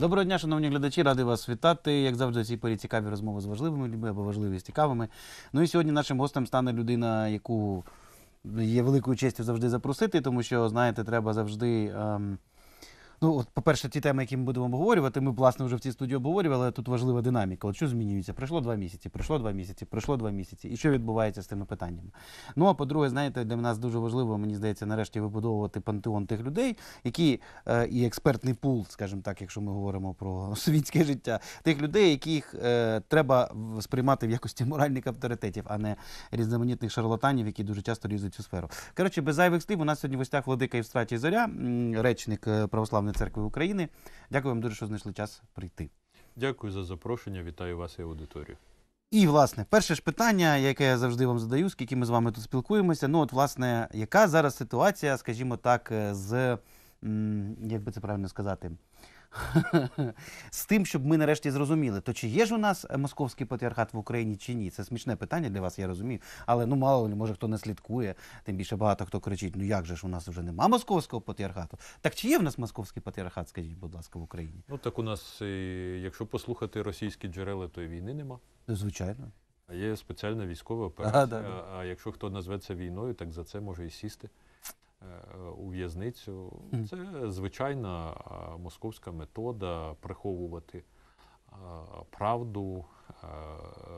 Доброго дня, шановні глядачі, радий вас вітати. Як завжди, цій порі цікаві розмови з важливими людьми або важливі з цікавими. Ну і сьогодні нашим гостем стане людина, яку є великою честю завжди запросити, тому що, знаєте, треба завжди. Ем... Ну, от, по-перше, ті теми, які ми будемо обговорювати, ми, власне, вже в цій студії обговорювали, але тут важлива динаміка. От що змінюється? Пройшло два місяці, пройшло два місяці, пройшло два місяці. І що відбувається з тими питаннями? Ну, а по-друге, знаєте, для нас дуже важливо, мені здається, нарешті вибудовувати пантеон тих людей, які е, і експертний пул, скажімо так, якщо ми говоримо про світське життя, тих людей, яких е, треба сприймати в якості моральних авторитетів, а не різноманітних шарлатанів, які дуже часто лізуть цю сферу. Коротше, без зайвих слів у нас сьогодні в гостях Владика Євстратій Зоря, речник е, православної. Православної церкви України. Дякую вам дуже, що знайшли час прийти. Дякую за запрошення. Вітаю вас і аудиторію. І власне перше ж питання, яке я завжди вам задаю, скільки ми з вами тут спілкуємося. Ну, от, власне, яка зараз ситуація, скажімо так, з як би це правильно сказати? з тим, щоб ми нарешті зрозуміли, то чи є ж у нас е, московський патріархат в Україні чи ні? Це смішне питання для вас, я розумію. Але ну мало ли, може хто не слідкує, тим більше багато хто кричить: ну як же ж у нас вже нема московського патріархату? Так чи є в нас московський патріархат? Скажіть, будь ласка, в Україні? Ну так у нас, е, якщо послухати російські джерела, то і війни нема. Звичайно. А є спеціальна військова операція. Ага, да, да. А якщо хто назветься війною, так за це може і сісти у в'язницю. Це звичайна московська метода приховувати правду,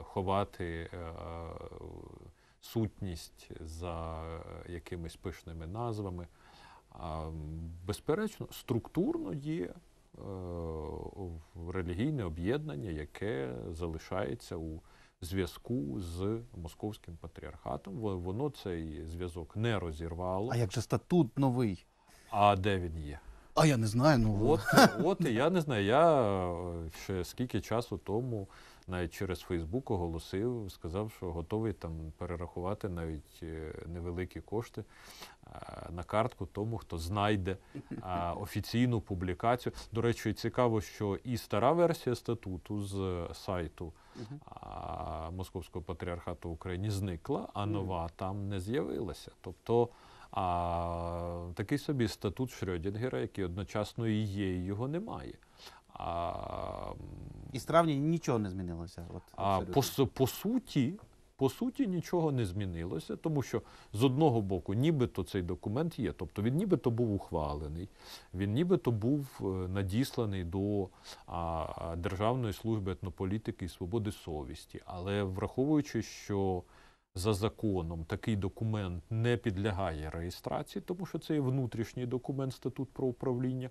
ховати сутність за якимись пишними назвами. Безперечно, структурно є е, релігійне об'єднання, яке залишається у зв'язку з московським патріархатом. Воно цей зв'язок не розірвало. А як же статут новий? А де він є? А я не знаю. Ну от от я не знаю. Я е, ще скільки часу тому навіть через Фейсбук оголосив, сказав, що готовий там перерахувати навіть е, невеликі кошти е, на картку тому, хто знайде офіційну публікацію. До речі, цікаво, що і стара версія статуту з сайту а Московського патріархату в Україні зникла, а нова там не з'явилася. Тобто а, такий собі статут Шрьодінгера, який одночасно і є, і його немає. А, І з травня нічого не змінилося. От, а, по, по суті, по суті нічого не змінилося, тому що з одного боку, нібито цей документ є, тобто він нібито був ухвалений, він нібито був е, надісланий до Державної служби етнополітики і свободи совісті. Але враховуючи, що за законом такий документ не підлягає реєстрації, тому що це є внутрішній документ статут про управління.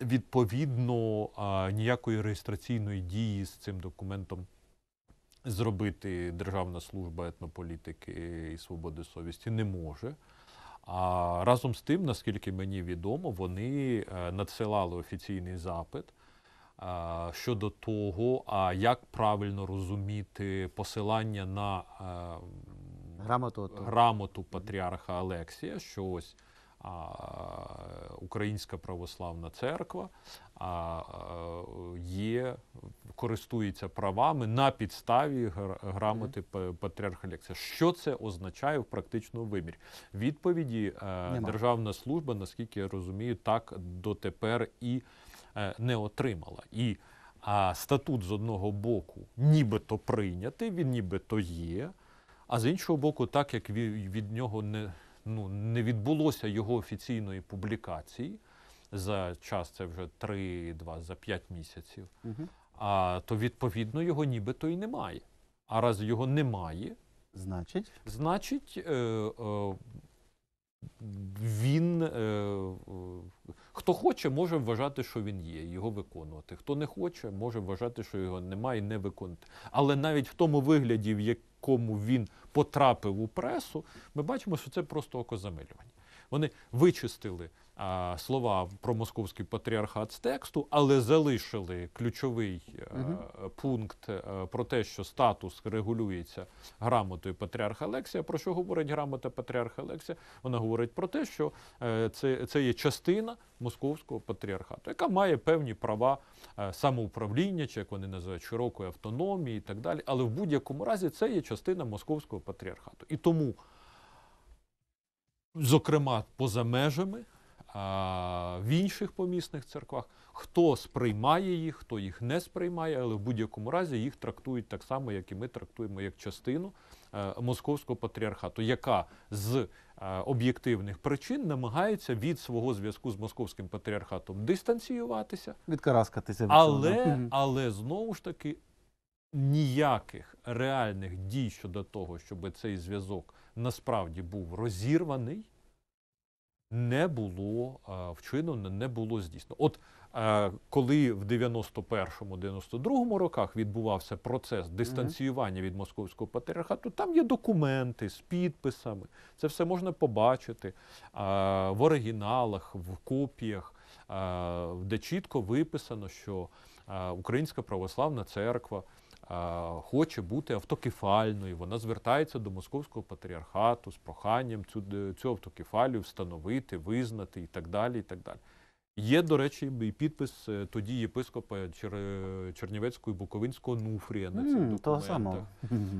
Відповідно, ніякої реєстраційної дії з цим документом зробити Державна служба етнополітики і свободи совісті не може. А разом з тим, наскільки мені відомо, вони е, надсилали офіційний запит е, щодо того, а як правильно розуміти посилання на е, грамоту грамоту патріарха Алексія, що ось Українська православна церква є, користується правами на підставі грамоти патріарха Лекса. Що це означає в практичному вимірі? Відповіді е, Нема. державна служба, наскільки я розумію, так дотепер і е, не отримала. І а статут з одного боку, нібито прийнятий, він нібито є, а з іншого боку, так як від нього не ну не відбулося його офіційної публікації за час, це вже 3-2, за 5 місяців, угу. а то відповідно його нібито і немає. А раз його немає, значить, значить, е, е, він е, е, хто хоче, може вважати, що він є, його виконувати. Хто не хоче, може вважати, що його немає, і не виконувати. Але навіть в тому вигляді, в як кому він потрапив у пресу, ми бачимо, що це просто окозамилювання. Вони вичистили слова про московський патріархат з тексту, але залишили ключовий угу. пункт е, про те, що статус регулюється грамотою Патріарха Олексія. Про що говорить грамота Патріарха Олексія? Вона говорить про те, що е, це, це є частина московського патріархату, яка має певні права самоуправління, чи як вони називають широкої автономії і так далі. Але в будь-якому разі це є частина московського патріархату. І тому, зокрема, поза межами в інших помісних церквах. Хто сприймає їх, хто їх не сприймає, але в будь-якому разі їх трактують так само, як і ми трактуємо як частину е, московського патріархату, яка з е, об'єктивних причин намагається від свого зв'язку з московським патріархатом дистанціюватися, відкараскатися, але, але знову ж таки. Ніяких реальних дій щодо того, щоб цей зв'язок насправді був розірваний не було вчинено, не було здійснено. От е, коли в 91-92 роках відбувався процес дистанціювання від московського патріархату, там є документи з підписами. Це все можна побачити в оригіналах, в копіях, де чітко виписано, що Українська православна церква. Е, хоче бути автокефальною. Вона звертається до московського патріархату з проханням цю е, цю автокефалію встановити, визнати і так далі. І так далі. Є, до речі, і підпис е, тоді єпископа Чер... Чернівецького і Буковинського Нуфрія на цих mm, документах. Того самого.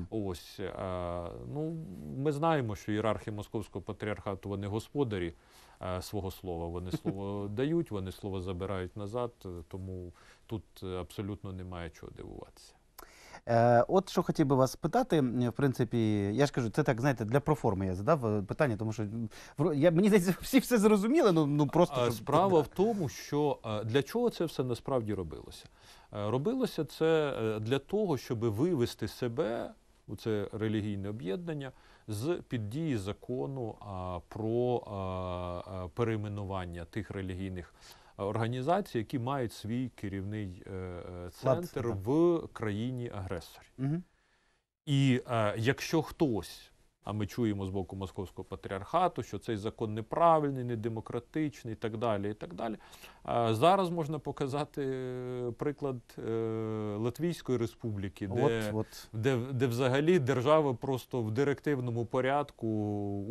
Ось а, ну ми знаємо, що ієрархи московського патріархату вони господарі а, свого слова. Вони слово дають, вони слово забирають назад, тому тут абсолютно немає чого дивуватися. Е, от що хотів би вас питати, в принципі, я ж кажу, це так знаєте для проформи. Я задав е, питання, тому що я мені здається, всі все зрозуміли. Ну ну просто щоб... справа в тому, що е, для чого це все насправді робилося. Робилося це для того, щоб вивести себе у це релігійне об'єднання з під дії закону про перейменування тих релігійних організації, які мають свій керівний е, е, центр в країні-агресорі. І е, якщо хтось, а ми чуємо з боку московського патріархату, що цей закон неправильний, недемократичний і так далі. і так далі. Е, зараз можна показати приклад Латвійської республіки, де, от, от. де де, взагалі держава просто в директивному порядку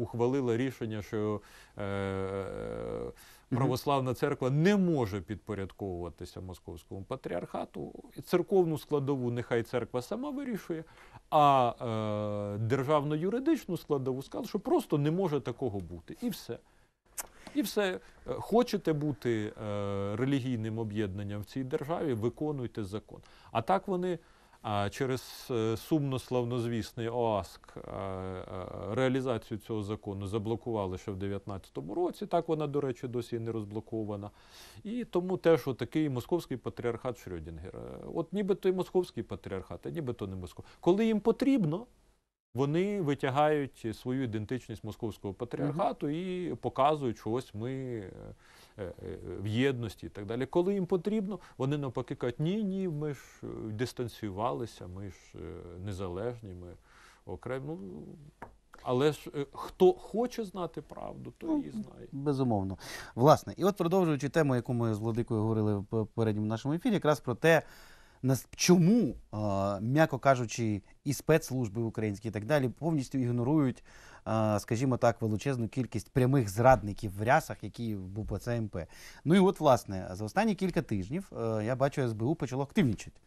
ухвалила рішення, що. Е, православна церква не може підпорядковуватися московському патріархату. Церковну складову нехай церква сама вирішує, а е, державно юридичну складову сказали, що просто не може такого бути. І все. І все, е, хочете бути е, релігійним об'єднанням в цій державі, виконуйте закон. А так вони через е, сумно славнозвісний ОАСК е, е, реалізацію цього закону заблокували ще в 2019 році. Так вона, до речі, досі не розблокована. І тому теж отакий московський патріархат Шрёдінгера. От нібито і московський патріархат, а нібито не московський. Коли їм потрібно, вони витягають свою ідентичність московського патріархату і показують, що ось ми. Е, е, в єдності і так далі. Коли їм потрібно, вони навпаки кажуть, ні, ні, ми ж е, дистанціювалися, ми ж незалежні, ми окремо. Ну, але ж хто хоче знати правду, той ну, її знає. Безумовно. Власне, і от продовжуючи тему, яку ми з Владикою говорили в попередньому нашому ефірі, якраз про те, чому, м'яко кажучи, і спецслужби українські і так далі повністю ігнорують скажімо так, величезну кількість прямих зрадників в рясах, які був по ЦМП. Ем ну і от, власне, за останні кілька тижнів е, я бачу, СБУ почало активнічити.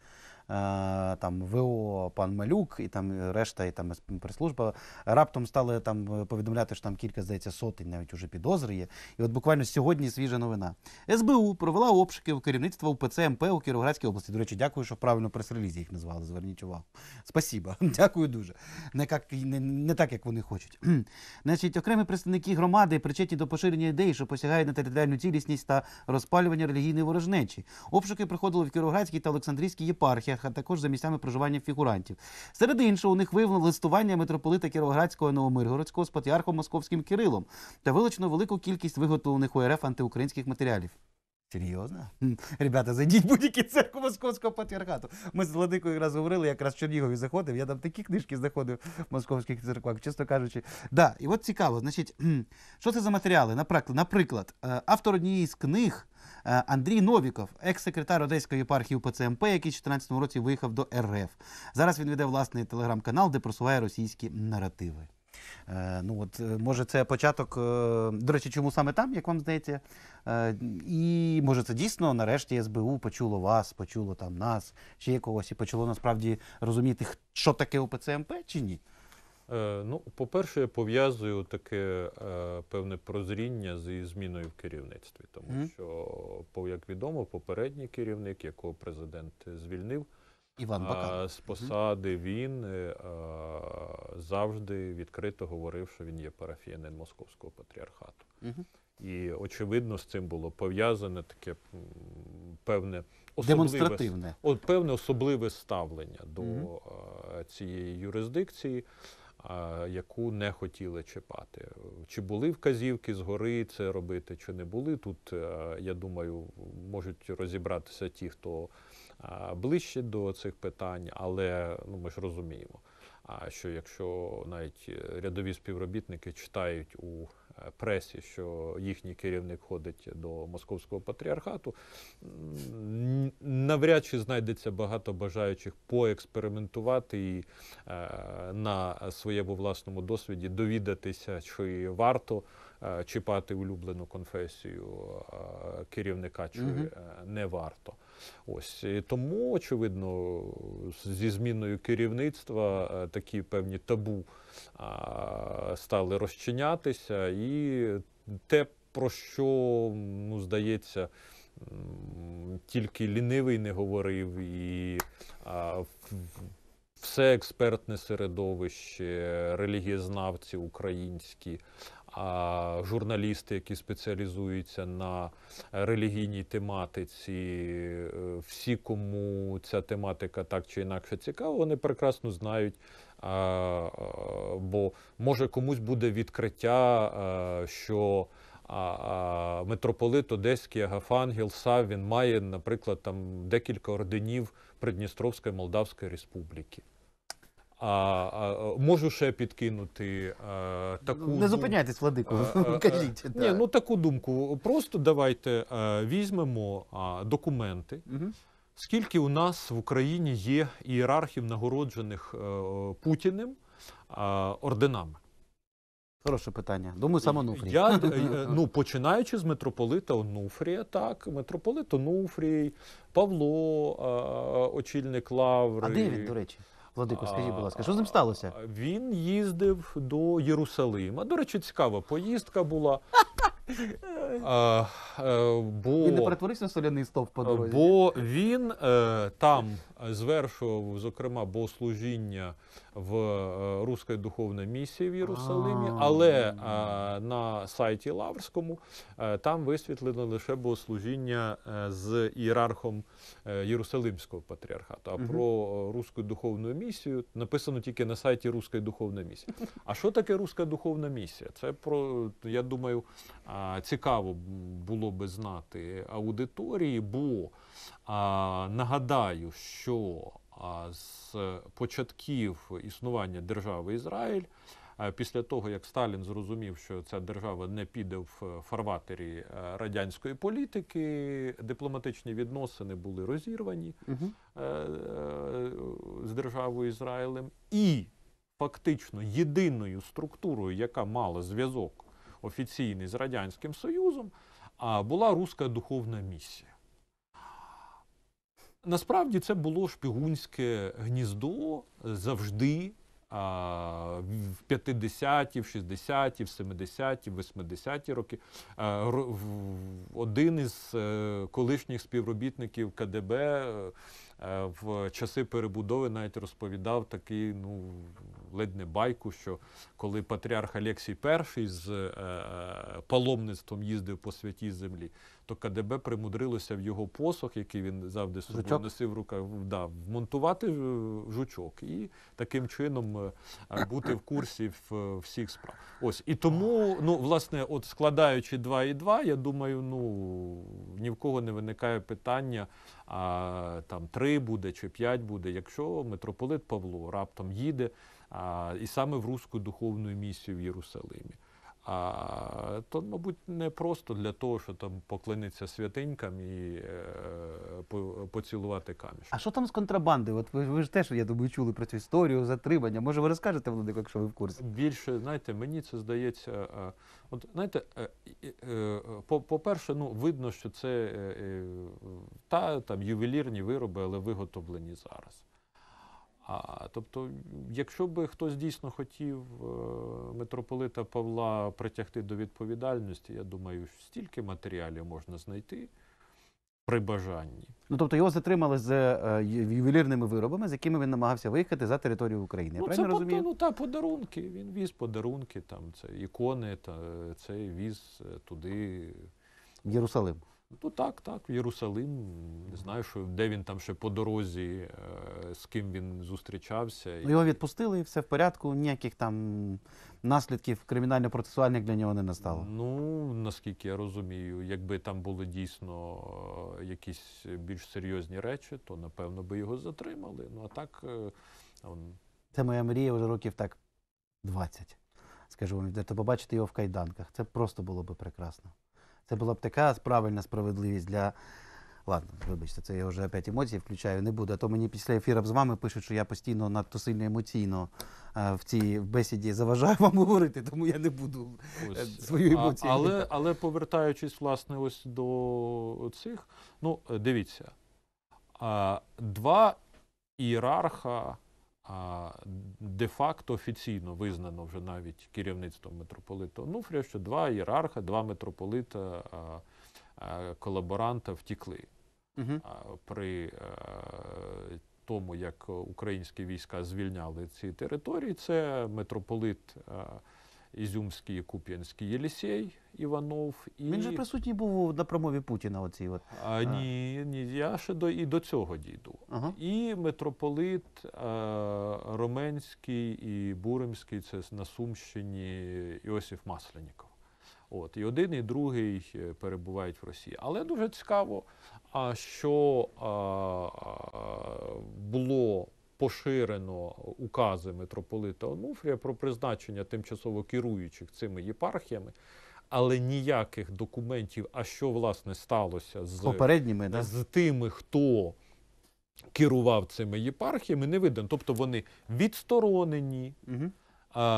Е, там ВО пан Малюк і там е, решта, і там прес-служба раптом стали там е, повідомляти, що там кілька здається сотень, навіть уже підозри є. І от буквально сьогодні свіжа новина. СБУ провела обшуки в керівництва УПЦ МП ем у Кіровоградській області. До речі, дякую, що правильно прес-релізі їх назвали. Зверніть увагу. Спасіба, дякую дуже. Не як не, не так, як вони хочуть. Значить, окремі представники громади причетні до поширення ідей, що посягають на територіальну цілісність та розпалювання релігійної ворожнечі. Обшуки приходили в Кіровоградській та Олександрійській єпархії селищах, а також за місцями проживання фігурантів. Серед іншого, у них виявлено листування митрополита Кіровоградського Новомиргородського з патріархом Московським Кирилом та вилучено велику кількість виготовлених у РФ антиукраїнських матеріалів. Серйозно? Ребята, зайдіть будь-які церкву московського патріархату. Ми з Владикою раз говорили, якраз в Чернігові заходив. Я там такі книжки знаходив в московських церквах, чесно кажучи. Да, І от цікаво, значить, що це за матеріали? Наприклад, е, автор однієї з книг. Е, Андрій Новіков, екс-секретар Одеської єпархії УПЦМП, який в 2014 році виїхав до РФ. Зараз він веде власний телеграм-канал, де просуває російські наративи. Е, ну от е, може це початок. До речі, чому саме там, як вам здається? І може це дійсно нарешті СБУ почуло вас, почуло там нас, ще якогось і почало насправді розуміти, що таке ОПЦМП чи ні. Е, ну, по-перше, я пов'язую таке е, певне прозріння зі зміною в керівництві, тому mm. що, як відомо, попередній керівник, якого президент звільнив, Іван Бакан. з посади він е, завжди відкрито говорив, що він є парафіянин московського патріархату. Mm І очевидно, з цим було пов'язане таке певне особливе, демонстративне, от, певне особливе ставлення до mm -hmm. цієї юрисдикції яку не хотіли чіпати. Чи були вказівки згори це робити, чи не були. Тут, е, я думаю, можуть розібратися ті, хто е, ближче до цих питань, але ну, ми ж розуміємо, що якщо навіть е, рядові співробітники читають у пресі, що їхній керівник ходить до московського патріархату, навряд чи знайдеться багато бажаючих поекспериментувати і е, на своєму власному досвіді довідатися, чи варто е, чіпати улюблену конфесію е, керівника, чи угу. не варто. Ось і тому очевидно, зі зміною керівництва такі певні табу стали розчинятися, і те, про що ну, здається, тільки лінивий не говорив, і все експертне середовище, релігієзнавці українські, а журналісти, які спеціалізуються на релігійній тематиці, е, всі, кому ця тематика так чи інакше цікава, вони прекрасно знають Бо може комусь буде відкриття, що митрополит Одеський Агафангел Сав він має, наприклад, там декілька орденів Придністровської Молдавської Республіки. А, а, Можу ще підкинути а, таку не зупиняйтесь, владику. Кажіть ні, ну таку думку. Просто давайте а, е, візьмемо а, документи. Угу. Скільки у нас в Україні є ієрархів, нагороджених е, Путіним орденами? Хороше питання. Думаю, саме Онуфрій. Я, е, ну, Починаючи з митрополита Онуфрія, так, митрополит Онуфрій, Павло, очільник лаври. А де він, до речі? Владику, скажіть, будь ласка, що з ним сталося? Він їздив до Єрусалима. До речі, цікава поїздка була. Е, бо, Він не перетворився на соляний стовп по дорозі. Бо він е, там Е, звершував, зокрема, богослужіння в е, Руській духовній місії в Єрусалимі, але е, на сайті Лаврському там висвітлено лише богослужіння з ієрархом Єрусалимського патріархату. А про Руську духовну місію написано тільки на сайті Руської духовної місії. А що таке Руська духовна місія? Це про я думаю, цікаво було би знати аудиторії, бо нагадаю, що що з початків існування держави Ізраїль, після того як Сталін зрозумів, що ця держава не піде в фарватері е, радянської політики, дипломатичні відносини були розірвані угу. з державою Ізраїлем, і фактично єдиною структурою, яка мала зв'язок офіційний з радянським союзом, була руська духовна місія. Насправді це було шпігунське гніздо завжди а, в 50-ті, в 60-ті, в 70-ті, в 80-ті роки. А, один із е, колишніх співробітників КДБ е, в часи перебудови навіть розповідав такий, ну ледь не байку, що коли патріарх Олексій І з е, паломництвом їздив по святій землі, то КДБ примудрилося в його посох, який він завжди собою носив в руках, да, вмонтувати е, жучок і таким чином е, бути в курсі е, всіх справ. Ось і тому, ну власне, от складаючи 2 і 2, я думаю, ну ні в кого не виникає питання. А там три буде чи п'ять буде, якщо митрополит Павло раптом їде, а, і саме в руську духовну місію в Єрусалимі. А то, мабуть, не просто для того, що там поклонитися святинькам і е, по- поцілувати каміш. А що там з контрабандою? От ви, ви ж теж, я думаю, чули про цю історію затримання. Може, ви розкажете, Владико, якщо ви в курсі? Більше, знаєте, мені це здається. Е, от знаєте, е, е, по- по-перше, ну видно, що це та там ювелірні вироби, але виготовлені зараз. А тобто, якщо би хтось дійсно хотів е, митрополита Павла притягти до відповідальності, я думаю, стільки матеріалів можна знайти при бажанні. Ну тобто його затримали з е, ювелірними виробами, з якими він намагався виїхати за територію України. Ну, це розумію? Ну та подарунки. Він віз подарунки, там це ікони, та це віз е, туди. в Єрусалим. Ну так, так, в Єрусалим. Не знаю, що де він там ще по дорозі, е, з ким він зустрічався. Ну, його відпустили, і все в порядку. Ніяких там наслідків кримінально-процесуальних для нього не настало. Ну наскільки я розумію, якби там були дійсно е, якісь більш серйозні речі, то напевно би його затримали. Ну а так е, он... це моя мрія вже років так 20. Скажу вам, побачити його в кайданках. Це просто було би прекрасно. Це була б така правильна справедливість для. Ладно, вибачте, це я вже опять емоції включаю, не буду. А то мені після ефіру з вами пишуть, що я постійно надто сильно емоційно е, в цій бесіді заважаю вам говорити, тому я не буду е, ось. свою емоцію. А, але, але повертаючись, власне, ось до цих, ну, дивіться, два ієрарха де-факто офіційно визнано вже навіть керівництвом митрополита Онуфрія, що два ієрарха, два митрополита колаборанта втікли угу. при е, тому, як українські війська звільняли ці території. Це митрополит Ізюмський Куп'янський Єлісей Іванов. І... Він же присутній був на промові Путіна. Оцій от. А, Ні, ні, я ще до і до цього дійду. Ага. І митрополит а, Роменський і Буримський це на Сумщині Іосиф Масленіков. От і один, і другий е, перебувають в Росії. Але дуже цікаво, а що а, було поширено укази митрополита Онуфрія про призначення тимчасово керуючих цими єпархіями. Але ніяких документів, а що власне сталося з попередніми да? з тими, хто керував цими єпархіями, не видно. Тобто вони відсторонені, угу.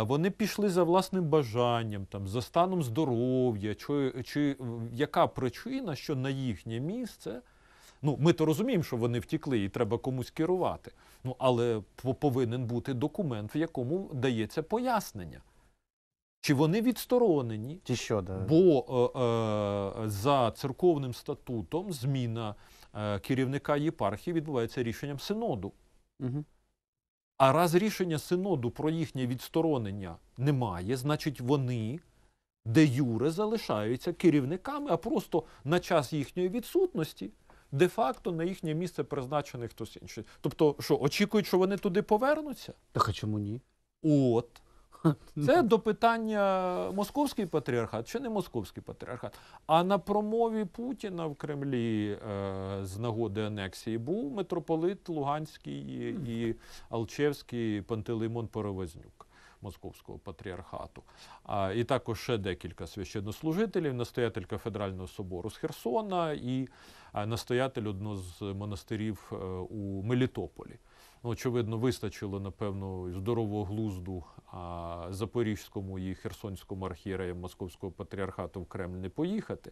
вони пішли за власним бажанням, там, за станом здоров'я, чи, чи яка причина, що на їхнє місце. Ну, ми то розуміємо, що вони втікли, і треба комусь керувати. Ну, але повинен бути документ, в якому дається пояснення. Чи вони відсторонені? Чи що, да. Бо е, е, за церковним статутом зміна е, керівника єпархії відбувається рішенням синоду. Угу. А раз рішення синоду про їхнє відсторонення немає, значить вони де юре залишаються керівниками, а просто на час їхньої відсутності де-факто на їхнє місце призначений хтось інший. Тобто, що очікують, що вони туди повернуться? Так а чому ні? От. Ну. Це до питання московський патріархат чи не московський патріархат. А на промові Путіна в Кремлі е, з нагоди анексії був митрополит Луганський і Алчевський Пантелеймон Перевознюк. Московського патріархату. А, І також ще декілька священнослужителів, настоятель кафедрального собору з Херсона і настоятель одного з монастирів е, у Мелітополі. Ну, Очевидно, вистачило, напевно, здорового глузду а, запорізькому і херсонському архієреям Московського патріархату в Кремль не поїхати.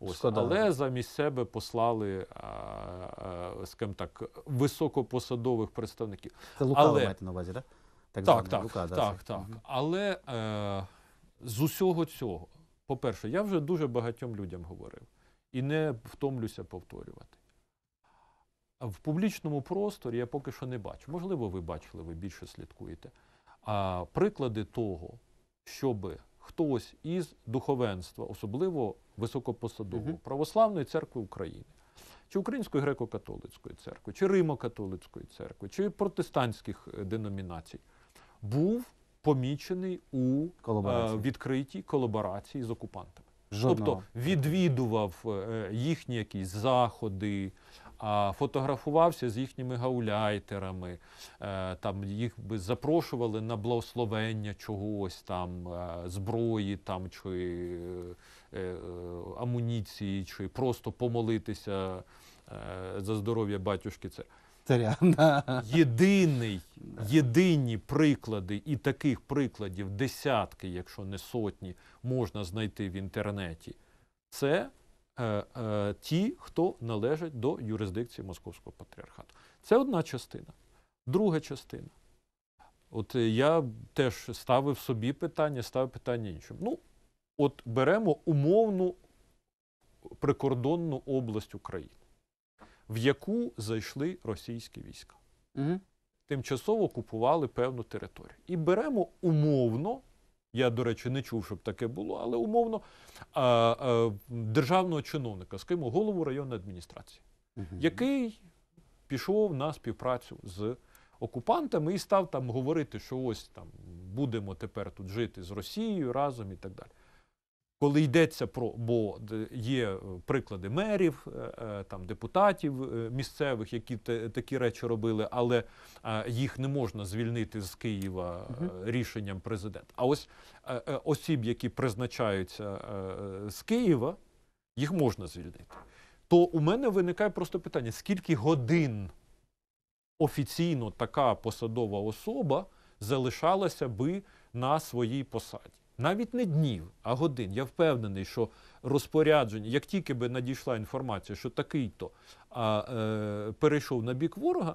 Ось, Але замість себе послали, а, а, скажімо так, високопосадових представників. Це лукаво маєте на увазі, так? Да? так звана так, рука. Так, так, так. Угу. Але е, з усього цього, по-перше, я вже дуже багатьом людям говорив і не втомлюся повторювати. В публічному просторі я поки що не бачу. Можливо, ви бачили, ви більше слідкуєте. А приклади того, щоб хтось із духовенства, особливо високопосадового, православної церкви України, чи Української греко-католицької церкви, чи Римо-католицької церкви, чи протестантських е, деномінацій був помічений у е, колаборації. відкритій колаборації з окупантами. Жодного. Тобто відвідував е, е, їхні якісь заходи, фотографувався з їхніми гауляйтерами, там їх би запрошували на благословення чогось, там зброї там чи амуніції, чи просто помолитися за здоров'я батюшки. Це царя. Єдиний, єдині приклади, і таких прикладів десятки, якщо не сотні, можна знайти в інтернеті. Це е, е, ті, хто належать до юрисдикції Московського патріархату. Це одна частина. Друга частина. От е, я теж ставив собі питання, ставив питання іншим. Ну, от беремо умовну прикордонну область України в яку зайшли російські війська. Угу. Тимчасово окупували певну територію. І беремо умовно. Я, до речі, не чув, щоб таке було, але умовно а, а, державного чиновника, скажімо, голову районної адміністрації, угу. який пішов на співпрацю з окупантами і став там говорити, що ось там будемо тепер тут жити з Росією разом і так далі. Коли йдеться про бо є е, приклади мерів, е, е, там депутатів місцевих, які такі речі робили, але їх не можна звільнити з Києва рішенням президента. А ось осіб, які призначаються з Києва, їх можна звільнити. То у мене виникає просто питання: скільки годин офіційно така посадова особа залишалася би на своїй посаді? навіть не днів, а годин. Я впевнений, що розпорядження, як тільки би надійшла інформація, що такий-то е, перейшов на бік ворога,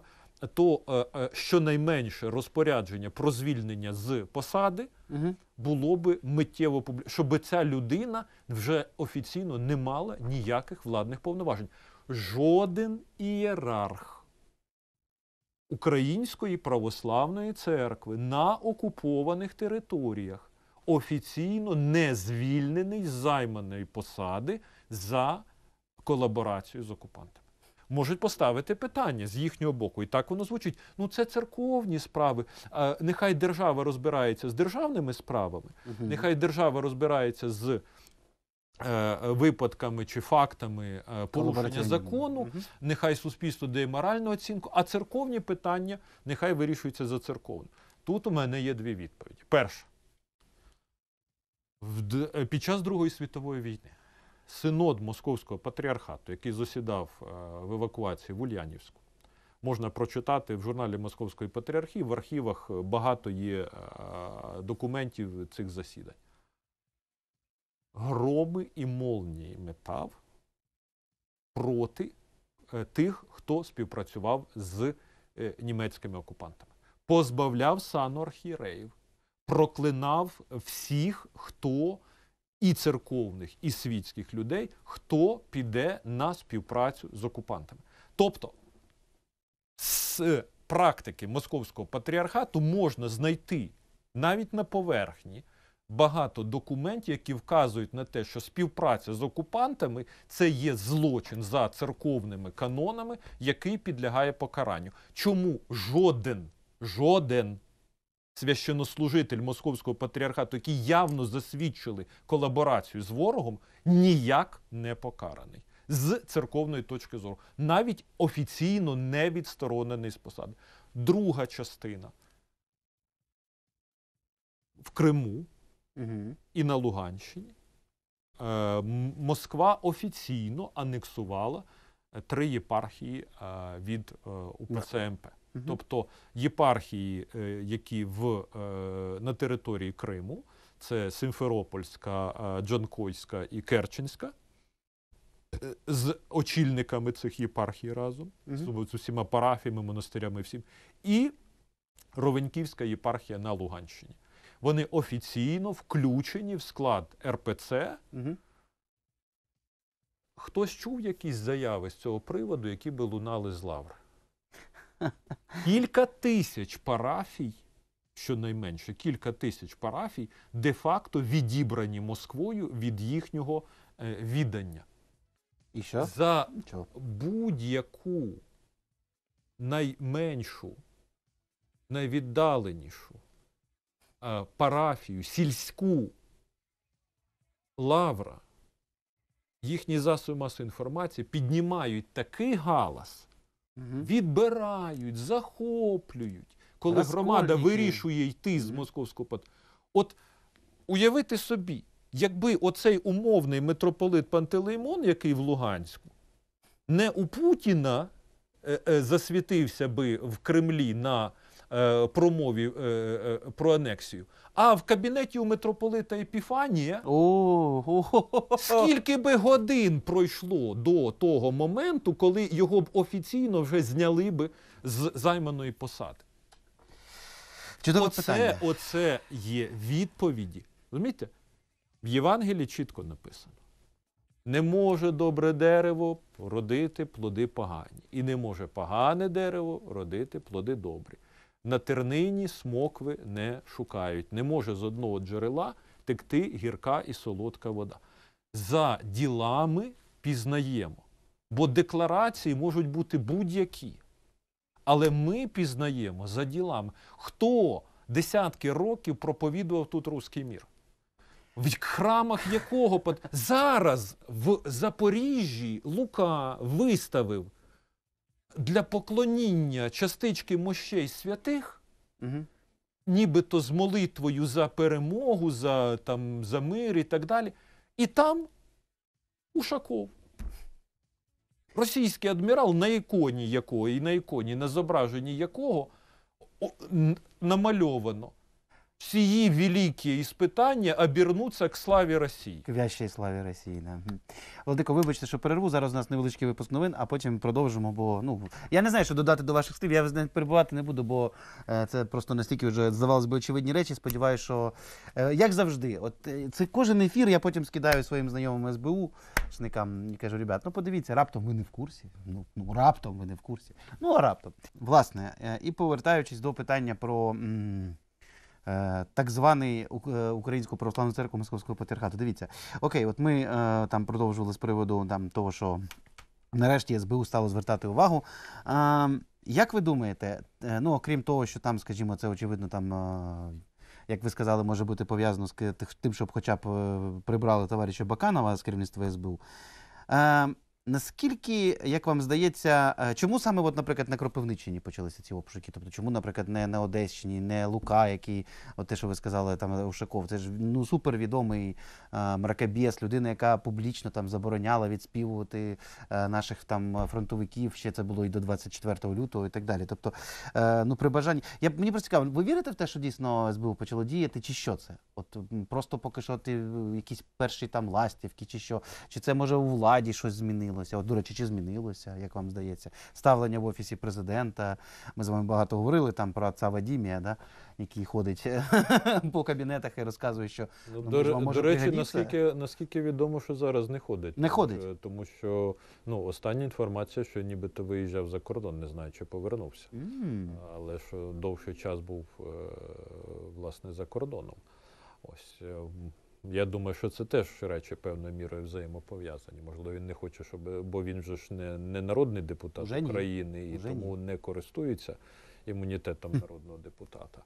то е, е щонайменше розпорядження про звільнення з посади було би миттєво публічно, щоб ця людина вже офіційно не мала ніяких владних повноважень. Жоден ієрарх. Української православної церкви на окупованих територіях офіційно не звільнений з займаної посади за колаборацію з окупантами. Можуть поставити питання з їхнього боку, і так воно звучить. Ну це церковні справи. Нехай держава розбирається з державними справами, угу. нехай держава розбирається з е, випадками чи фактами е, порушення закону, угу. нехай суспільство дає моральну оцінку, а церковні питання нехай вирішуються за церковну. Тут у мене є дві відповіді. Перша. Е, під час Другої світової війни синод Московського патріархату, який засідав е, в евакуації в Ульянівську, можна прочитати в журналі Московської патріархії, в архівах багато є е, документів цих засідань. Громи і молнії метав проти тих, хто співпрацював з німецькими окупантами, позбавляв сану архієреїв проклинав всіх, хто і церковних, і світських людей, хто піде на співпрацю з окупантами. Тобто з практики московського патріархату можна знайти навіть на поверхні. Багато документів, які вказують на те, що співпраця з окупантами це є злочин за церковними канонами, який підлягає покаранню. Чому жоден, жоден священнослужитель московського патріархату, які явно засвідчили колаборацію з ворогом, ніяк не покараний з церковної точки зору, навіть офіційно не відсторонений з посади. Друга частина в Криму і на Луганщині. Е, Москва офіційно анексувала е, три єпархії е, від УПЦМП. МП. Угу. Тобто єпархії, е, які в, е, на території Криму, це Симферопольська, е, Джанкойська і Керченська, з очільниками цих єпархій разом, угу. з усіма парафіями, монастирями, всім, і Ровеньківська єпархія на Луганщині. Вони офіційно включені в склад РПЦ. Угу. Хтось чув якісь заяви з цього приводу, які би лунали з лаври? Кілька тисяч парафій, щонайменше, кілька тисяч парафій де-факто відібрані Москвою від їхнього е, віддання. І що? За Нічого. будь-яку найменшу, найвіддаленішу е, парафію, сільську лавра, їхні засоби масової інформації піднімають такий галас, відбирають, захоплюють, коли громада вирішує йти з московського патріархату. От уявити собі, якби оцей умовний митрополит Пантелеймон, який в Луганську, не у Путіна е, е, засвітився би в Кремлі на Е, промові е, е, про анексію. А в кабінеті у митрополита Епіфанія скільки би годин пройшло до того моменту, коли його б офіційно вже зняли би з займаної посади. Чудове оце, питання. оце є відповіді. Розумієте? В Євангелії чітко написано: не може добре дерево родити плоди погані, і не може погане дерево родити плоди добрі. На тернині смокви не шукають. Не може з одного джерела текти гірка і солодка вода. За ділами пізнаємо. Бо декларації можуть бути будь-які. Але ми пізнаємо за ділами, хто десятки років проповідував тут руський мір. В храмах якого зараз в Запоріжжі Лука виставив для поклоніння частички мощей святих, угу. нібито з молитвою за перемогу, за там, за мир і так далі. І там Ушаков. Російський адмірал, на іконі якого і на іконі, на зображенні якого намальовано всеи великие испытания обернуться к славі Росії. К вящій славі Росії. Да. Владико, вибачте, що перерву. Зараз у нас невеличкий випуск новин, а потім продовжимо. Бо ну я не знаю, що додати до ваших слів. Я перебувати не буду, бо е, це просто настільки вже здавалось би очевидні речі. Сподіваюся, що е, як завжди, от е, це кожен ефір. Я потім скидаю своїм знайомим СБУ шникам і кажу, ребят, ну подивіться, раптом ви не в курсі. Ну ну раптом ви не в курсі. Ну а раптом, власне, е, і повертаючись до питання про. М Е, так званий е, Українську православну церкву Московського патріархату. Дивіться, окей, от ми е, там продовжували з приводу там того, що нарешті СБУ стало звертати увагу. Як ви думаєте, ну окрім того, що там, скажімо, це очевидно там. Як ви сказали, може бути пов'язано з тим, щоб хоча б прибрали товариша Баканова з керівництва СБУ. Наскільки, як вам здається, е, чому саме, от, наприклад, на Кропивниччині почалися ці обшуки? Тобто, чому, наприклад, не на Одещині, не Лука, який, от те, що ви сказали, там е, Ушаков, це ж ну супервідомий е, мракобіс, людина, яка публічно там забороняла відспівувати наших там фронтовиків. Ще це було і до 24 лютого, і так далі. Тобто, ну при бажанні я мені просто цікаво, ви вірите в те, що дійсно СБУ почало діяти, чи що це? От просто поки що ти якісь перші там ластівки, чи що, чи це може у владі щось змінило? змінилося? От, до речі, чи змінилося, як вам здається, ставлення в офісі президента? Ми з вами багато говорили там про Цава Дімія, да? який ходить по кабінетах і розказує, що ну, ну, до, може, до речі, наскільки наскільки відомо, що зараз не ходить, не ходить, е, тому що ну остання інформація, що нібито виїжджав за кордон, не знаю, чи повернувся, mm. але що е, довший час був е, власне за кордоном. Ось я думаю, що це теж речі певною мірою взаємопов'язані. Можливо, він не хоче, щоб бо він же ж не не народний депутат Уже України ні. і Уже тому ні. не користується імунітетом народного депутата.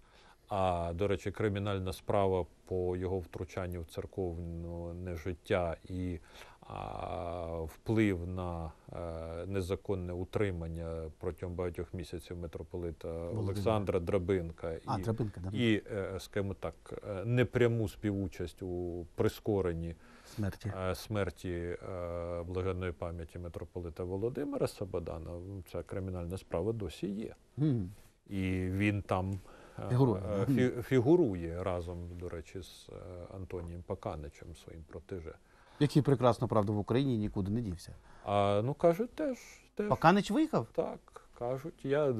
А до речі, кримінальна справа по його втручанню в церковне нежиття і а, вплив на а, е, незаконне утримання протягом багатьох місяців митрополита Володимир. Олександра Драбинка а, і Драбинка, да. і е, скажімо так е, непряму співучасть у прискоренні смерті смерті а, блаженної пам'яті митрополита Володимира Сабадана. Ця кримінальна справа досі є, mm. і він там. Е, е, фігурує Фі, фігурує разом, до речі, з е, Антонієм Паканичем, своїм протеже. Який прекрасно правда в Україні нікуди не дівся. А ну кажуть, теж теж Паканич виїхав? Так кажуть. Я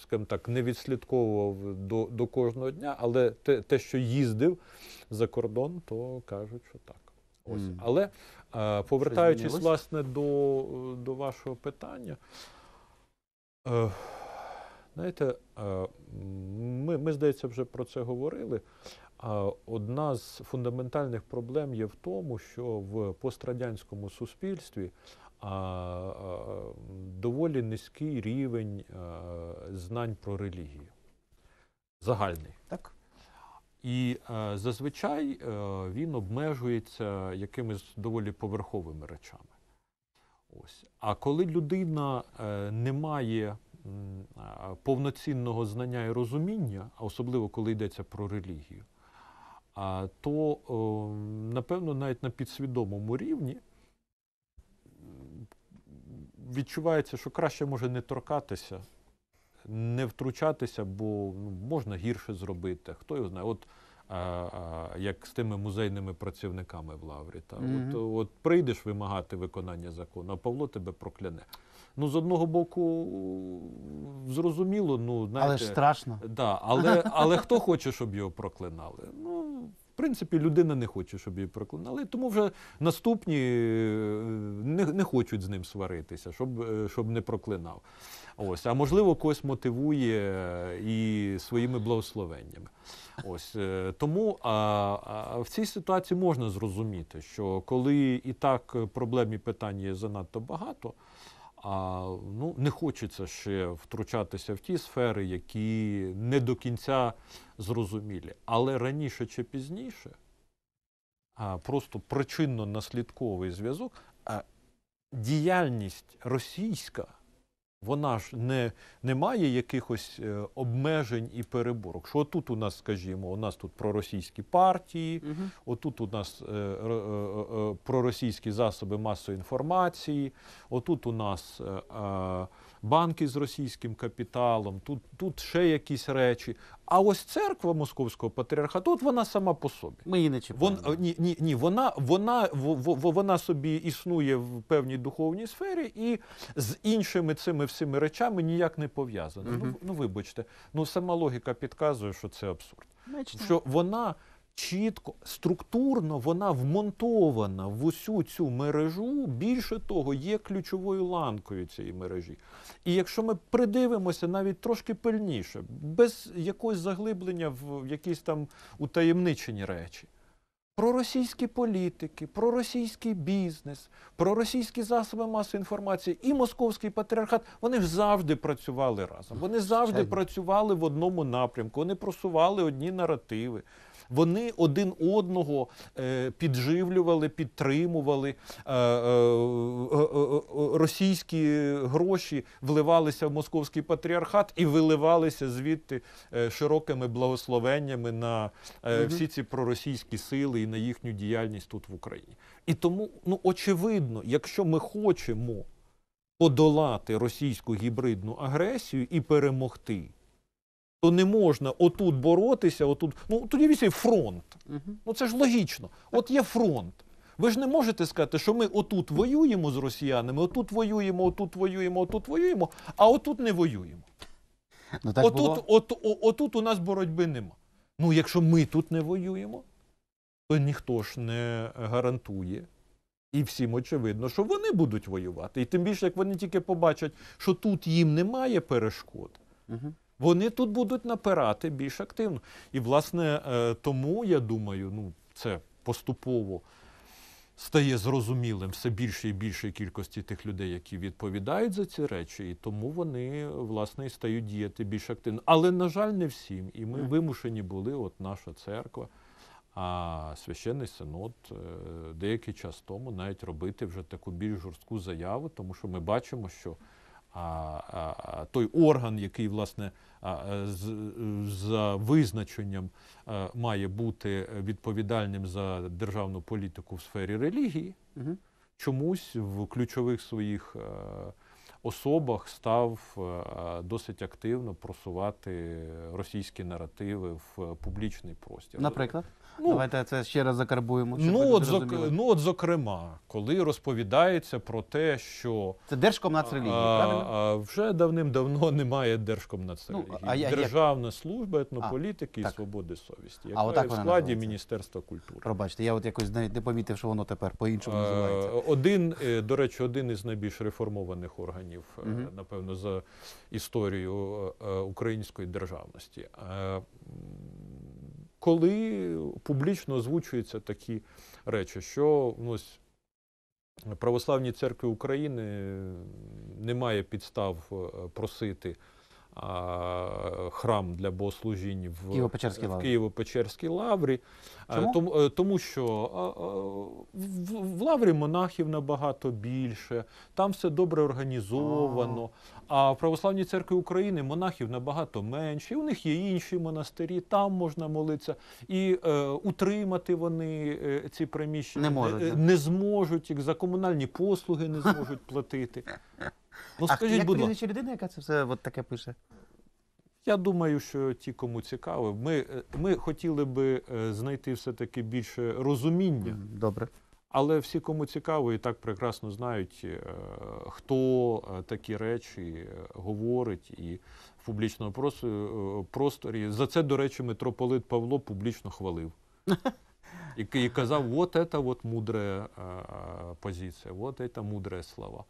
скажімо так не відслідковував до до кожного дня, але те, те, що їздив за кордон, то кажуть, що так. Ось, mm. але а, повертаючись власне до, до вашого питання. Е, Знаєте, е, ми, ми, здається, вже про це говорили. Е, одна з фундаментальних проблем є в тому, що в пострадянському суспільстві е, доволі низький рівень знань про релігію. Загальний. Так. І зазвичай він обмежується якимись доволі поверховими речами. Ось. А коли людина не має повноцінного знання і розуміння, а особливо коли йдеться про релігію, то, напевно, навіть на підсвідомому рівні відчувається, що краще може не торкатися, не втручатися, бо ну, можна гірше зробити. Хто його знає. От як з тими музейними працівниками в Лаврі. Та? Mm -hmm. От от прийдеш вимагати виконання закону, а Павло тебе прокляне. Ну, з одного боку, зрозуміло, ну знаєте, але ж страшно. Да, Але але хто хоче, щоб його проклинали? Ну принципі, людина не хоче, щоб її проклинали. Тому вже наступні е, не не хочуть з ним сваритися, щоб е, щоб не проклинав. Ось, А можливо, когось мотивує е, і своїми благословеннями. Ось Тому а, а в цій ситуації можна зрозуміти, що коли і так проблем і питань є занадто багато. А ну не хочеться ще втручатися в ті сфери, які не до кінця зрозумілі. Але раніше чи пізніше, а, просто причинно-наслідковий зв'язок, а діяльність російська. Вона ж не не має якихось е, обмежень і переборок. Що тут у нас, скажімо, у нас тут проросійські партії, угу. отут у нас е, е, е, проросійські засоби масової інформації, отут у нас. Е, е, банки з російським капіталом, тут тут ще якісь речі. А ось церква московського патріархату, от вона сама по собі. Ми її не чіпаємо. Вон, ні, ні, ні, вона вона, вона собі існує в певній духовній сфері і з іншими цими всіми речами ніяк не пов'язана. Угу. Ну, ну вибачте, ну сама логіка підказує, що це абсурд. Значно. Що вона чітко, структурно вона вмонтована в усю цю мережу, більше того, є ключовою ланкою цієї мережі. І якщо ми придивимося навіть трошки пильніше, без якогось заглиблення в якісь там утаємничені речі. про російські політики, про російський бізнес, про російські засоби масової інформації і московський патріархат вони ж завжди працювали разом. Вони завжди працювали в одному напрямку, вони просували одні наративи вони один одного е, підживлювали, підтримували е, е, російські гроші, вливалися в московський патріархат і виливалися звідти широкими благословеннями на всі ці проросійські сили і на їхню діяльність тут в Україні. І тому, ну очевидно, якщо ми хочемо подолати російську гібридну агресію і перемогти то не можна отут боротися, отут. Ну тоді вісім фронт. Ну це ж логічно. От є фронт. Ви ж не можете сказати, що ми отут воюємо з росіянами, отут воюємо, отут воюємо, отут воюємо, а отут не воюємо. Ну, так отут, було. От, от, отут у нас боротьби нема. Ну, якщо ми тут не воюємо, то ніхто ж не гарантує. І всім очевидно, що вони будуть воювати. І тим більше, як вони тільки побачать, що тут їм немає перешкод. Угу вони тут будуть напирати більш активно. І, власне, е, тому я думаю, ну це поступово стає зрозумілим все більше і більше кількості тих людей, які відповідають за ці речі, і тому вони власне і стають діяти більш активно. Але, на жаль, не всім. І ми вимушені були, от наша церква. А священний синод е, деякий час тому навіть робити вже таку більш жорстку заяву, тому що ми бачимо, що той орган, який власне за визначенням має бути відповідальним за державну політику в сфері релігії, угу. чомусь в ключових своїх особах став досить активно просувати російські наративи в публічний простір. Наприклад. Ну, Давайте це ще раз закарбуємо. Ну от, зок... ну, от зокрема, коли розповідається про те, що Це держкомнацрелігії, правильно? а, а, вже давним-давно немає держкомнацрелігії. Ну, а я- я- Державна служба етнополітики так. і свободи совісті, яка отак є в складі Міністерства культури. Пробачте, я от якось навіть не помітив, що воно тепер по-іншому називається. Е, Один, до речі, один із найбільш реформованих органів, е, напевно, за історію е, е, української державності. Е, коли публічно озвучуються такі речі, що ну, ось. Православній церкві України немає підстав е, просити храм для богослужінь в Києво-Печерській лаврі. Чому? Тому е, що в лаврі монахів набагато більше, там все добре організовано. А в Православній церкві України монахів набагато менше. У них є інші монастирі, там можна молитися. І е, утримати вони е, ці приміщення не, можуть, е, не зможуть, за комунальні послуги не зможуть платити. Ну, скажіть, а як будь ласка. людини, яка це все от таке пише? Я думаю, що ті, кому цікаво, ми е, ми хотіли би е, знайти все-таки більше розуміння. Добре. Але всі, кому цікаво, і так прекрасно знають, е, хто такі речі говорить і в публічному просторі. За це, до речі, митрополит Павло публічно хвалив. І, і казав, от це от мудра позиція, от це мудре слова.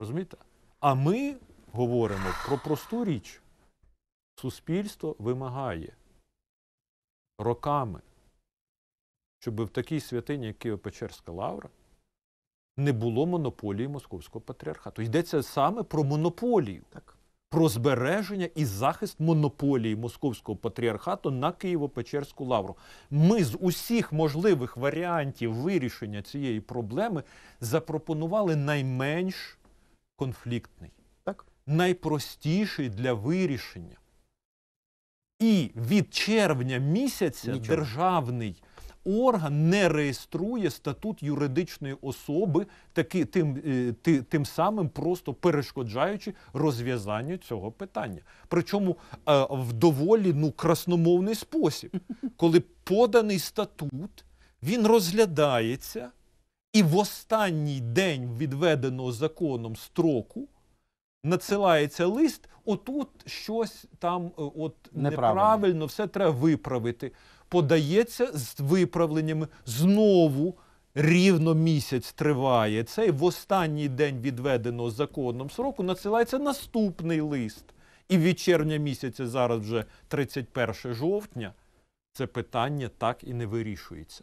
Розумієте? А ми говоримо про просту річ. Суспільство вимагає роками, щоб в такій святині, як Києво-Печерська лавра, не було монополії московського патріархату. Йдеться саме про монополію, так. про збереження і захист монополії московського патріархату на Києво-Печерську лавру. Ми з усіх можливих варіантів вирішення цієї проблеми запропонували найменш конфліктний, так. найпростіший для вирішення. І від червня місяця Нічого. державний орган не реєструє статут юридичної особи, таки, тим е, ти, тим самим просто перешкоджаючи розв'язанню цього питання. Причому е, в доволі ну, красномовний спосіб, коли поданий статут, він розглядається і в останній день відведеного законом строку надсилається лист, отут щось там е, от неправильно. неправильно, все треба виправити. Подається з виправленнями знову. Рівно місяць триває цей в останній день відведеного законом сроку надсилається наступний лист. І від червня місяця зараз вже 31 жовтня це питання так і не вирішується.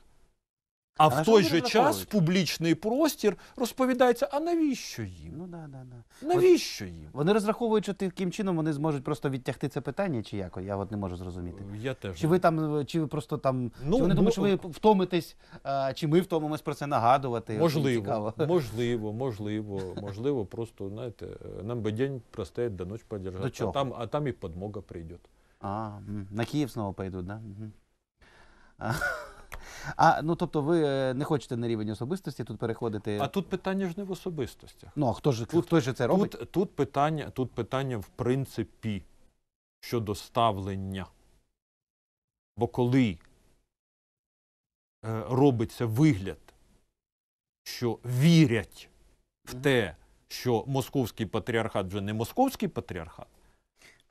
А, в той же час публічний простір розповідається, а навіщо їм? Ну да, да, да. Навіщо їм? Вони розраховують, що таким чином вони зможуть просто відтягти це питання, чи як? Я от не можу зрозуміти. Е, я теж чи ви там, е, чи ви просто там ну, чи вони думають, що ну, ви втомитесь, а, е, чи ми втомимось про це нагадувати? Можливо, можливо, можливо, можливо, просто знаєте, нам би день просте до ночі подержати. До а там, а там і подмога прийде. А, на Київ знову пойдуть, да? Угу. А ну тобто, ви е, не хочете на рівень особистості тут переходити. А тут питання ж не в особистостях. Ну а хто ж тут, хто ж це робить? Тут тут питання, тут питання в принципі щодо ставлення. Бо коли е, робиться вигляд, що вірять в те, що московський патріархат вже не московський патріархат,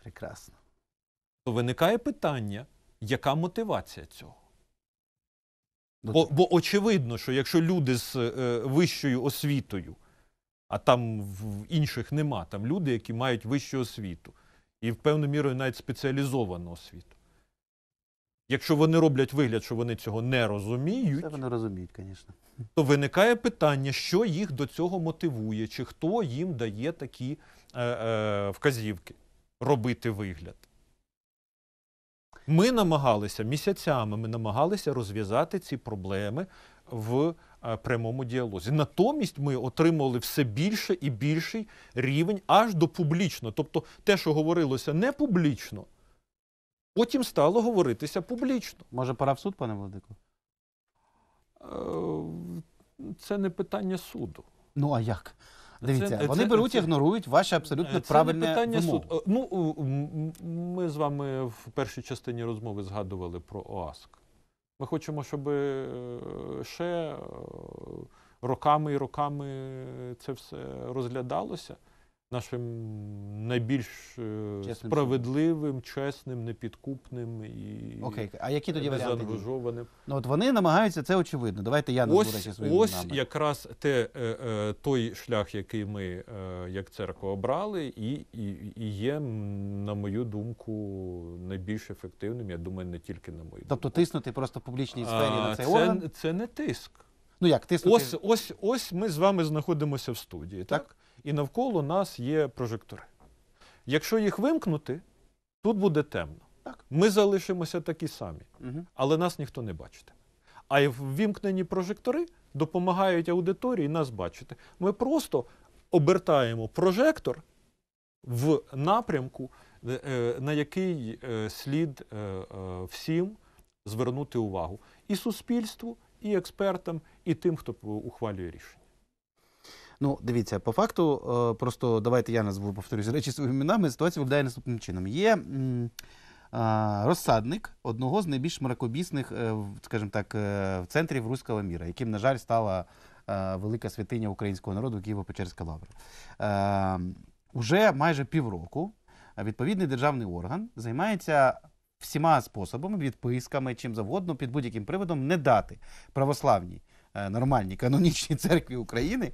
прекрасно, то виникає питання, яка мотивація цього? Ну, бо, бо очевидно, що якщо люди з е, вищою освітою, а там в інших нема, там люди, які мають вищу освіту, і в певну мірою навіть спеціалізовану освіту. Якщо вони роблять вигляд, що вони цього не розуміють, Це вони розуміють, звісно. то виникає питання, що їх до цього мотивує, чи хто їм дає такі е, е, вказівки робити вигляд. Ми намагалися місяцями ми намагалися розв'язати ці проблеми в е, прямому діалозі. Натомість ми отримували все більше і більший рівень аж до публічно. Тобто те, що говорилося не публічно, потім стало говоритися публічно. Може, пора в суд, пане Владику? Е, це не питання суду. Ну а як? Дивіться, це, вони це, беруть, це, ігнорують ваше абсолютно е, це правильне питання вимогу. суд. Е, ну ми з вами в першій частині розмови згадували про ОАСК. Ми хочемо, щоб е, ще роками і роками це все розглядалося нашим найбільш е, чесним справедливим, чесним, непідкупним і Окей. А які тоді варіанти? Ну от вони намагаються це очевидно. Давайте я назву речі своїми ось іменами. якраз те е, е, той шлях, який ми як церква обрали, і, і, і є, на мою думку, найбільш ефективним. Я думаю, не тільки на мою тобто думку. тиснути просто в публічній сфері а, на цей це, орган? Це не тиск. Ну як тиснути? Ось ось, ось ми з вами знаходимося в студії, так? так? І навколо нас є прожектори. Якщо їх вимкнути, тут буде темно. Так. Ми залишимося такі самі, угу. але нас ніхто не бачитиме. А ввімкнені прожектори допомагають аудиторії нас бачити. Ми просто обертаємо прожектор в напрямку, е, е, на який е, слід всім звернути увагу. І суспільству, і експертам, і тим, хто ухвалює рішення. Ну, дивіться, по факту, е, просто давайте я назву повторюсь речі своїми іменами, Ситуація виглядає наступним чином. Є розсадник одного з найбільш мракобісних, е, скажімо так, е, центрів руського міра, яким, на жаль, стала велика святиня українського народу Києво-Печерська лавра. Уже майже півроку відповідний державний орган займається всіма способами, відписками, чим завгодно, під будь-яким приводом не дати православній е, нормальній канонічній церкві України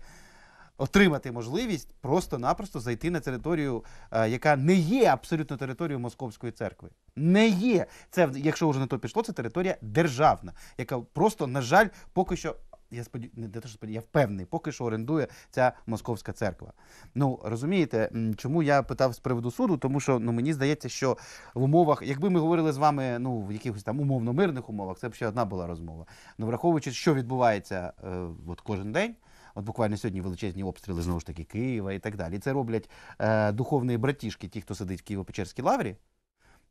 отримати можливість просто-напросто зайти на територію, е, яка не є абсолютно територією Московської церкви. Не є це, якщо вже на то пішло, це територія державна, яка просто, на жаль, поки що я сподів... не те, що сподів... я впевнений, поки що орендує ця московська церква. Ну розумієте, чому я питав з приводу суду? Тому що ну мені здається, що в умовах, якби ми говорили з вами, ну в якихось там умовно мирних умовах, це б ще одна була розмова. Ну враховуючи, що відбувається е, от кожен день. От буквально сьогодні величезні обстріли знову ж таки Києва і так далі. І Це роблять е, духовні братішки, ті, хто сидить в Києво-Печерській лаврі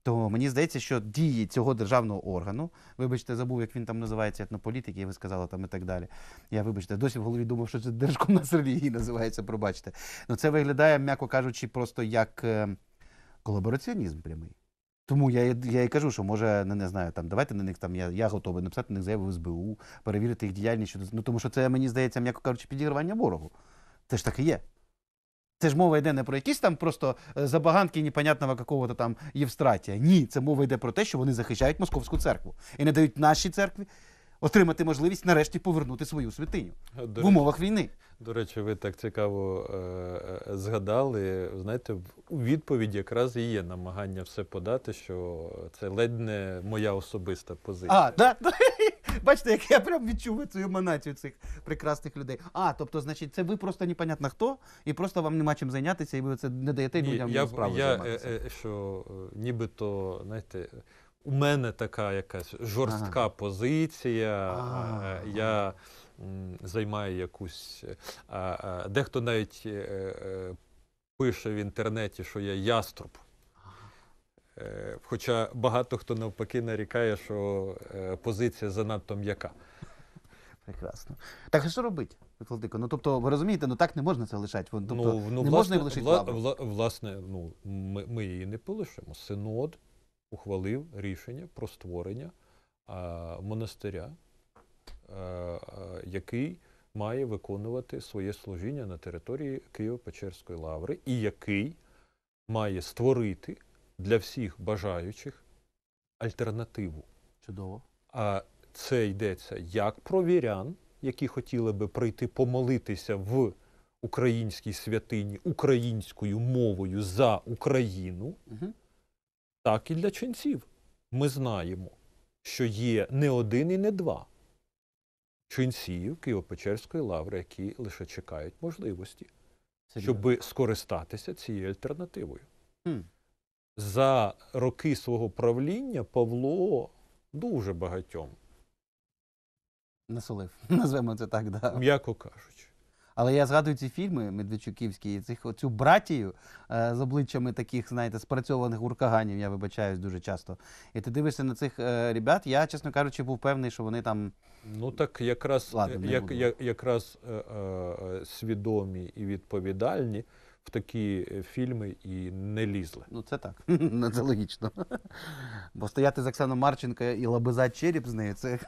то мені здається, що дії цього державного органу, вибачте, забув, як він там називається, як на етнополітики, ви сказали там і так далі. Я вибачте, досі в голові думав, що це держкомнас релігії називається, пробачте. Ну це виглядає, м'яко кажучи, просто як е, колабораціонізм прямий. Тому я я і кажу, що може не, ну, не знаю, там давайте на них там я я готовий написати на них заяву в СБУ, перевірити їх діяльність. Ну тому що це мені здається, м'яко кажучи, підігравання ворогу. Це ж так і є. Це ж мова йде не про якісь там просто е, забаганки непонятного какого-то там Євстратія. Ні, це мова йде про те, що вони захищають московську церкву і не дають нашій церкві отримати можливість нарешті повернути свою святиню е, до в умовах війни. До речі, ви так цікаво е, е згадали. Знаєте, у відповіді якраз і є намагання все подати, що це ледь не моя особиста позиція. А, да? Бачите, як я прям відчув цю еманацію цих прекрасних людей. А, тобто, значить, це ви просто непонятно хто, і просто вам нема чим зайнятися, і ви це не даєте Ні, людям я, справу я, займатися. Я, е, е, що е, нібито, знаєте, у мене така якась жорстка ага. позиція. Ага. Я займаю якусь дехто навіть пише в інтернеті, що я яструб. Е, хоча багато хто навпаки нарікає, що е, позиція занадто м'яка. Прекрасно. Так а що робити, Владико? Ну тобто, ви розумієте, ну так не можна це лишати. Тобто, ну, ну, не власне, можна вла, вла, власне, ну ми, ми її не полишимо. Синод ухвалив рішення про створення а, монастиря, а, е, а, який має виконувати своє служіння на території Києво-Печерської лаври, і який має створити для всіх бажаючих альтернативу. Чудово. А це йдеться як про вірян, які хотіли би прийти помолитися в українській святині українською мовою за Україну, угу. так і для ченців. Ми знаємо, що є не один і не два ченців Києво-Печерської лаври, які лише чекають можливості, щоб скористатися цією альтернативою за роки свого правління Павло дуже багатьом. Насолив, назвемо це так, да. м'яко кажучи. Але я згадую ці фільми Медведчуківські, і цих цю братію е, з обличчями таких, знаєте, спрацьованих уркаганів, я вибачаюсь дуже часто. І ти дивишся на цих е, ребят. Я, чесно кажучи, був певний, що вони там. Ну так якраз Ладно, як, як, якраз е, е, свідомі і відповідальні такі е, фільми і не лізли. Ну це так, це логічно. Бо стояти з Оксаною Марченко і лабизать череп з нею, це,